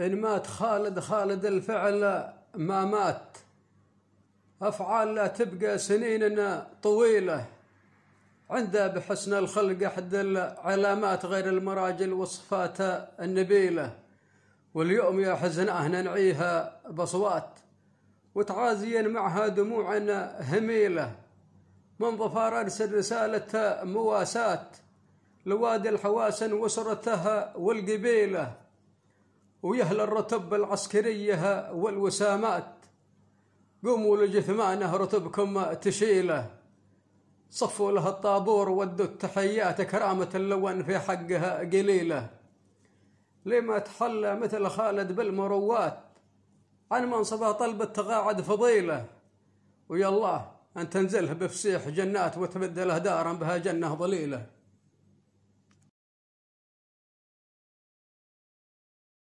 إن مات خالد خالد الفعل ما مات أفعال لا تبقى سنين طويلة عنده بحسن الخلق أحد العلامات غير المراجل والصفات النبيلة واليوم يا حزناه ننعيها بصوات وتعازيا معها دموعنا هميلة من ظفار أرسل رسالة مواساة لوادي الحواسن وسرتها والقبيله ويهل الرتب العسكرية والوسامات قوموا لجثمانه رتبكم تشيله صفوا له الطابور ودوا التحيات كرامة اللون في حقها قليلة لما تحلى مثل خالد بالمروات عن منصبه طلب التقاعد فضيلة ويا الله أن تنزله بفسيح جنات وتبدله دارا بها جنة ضليلة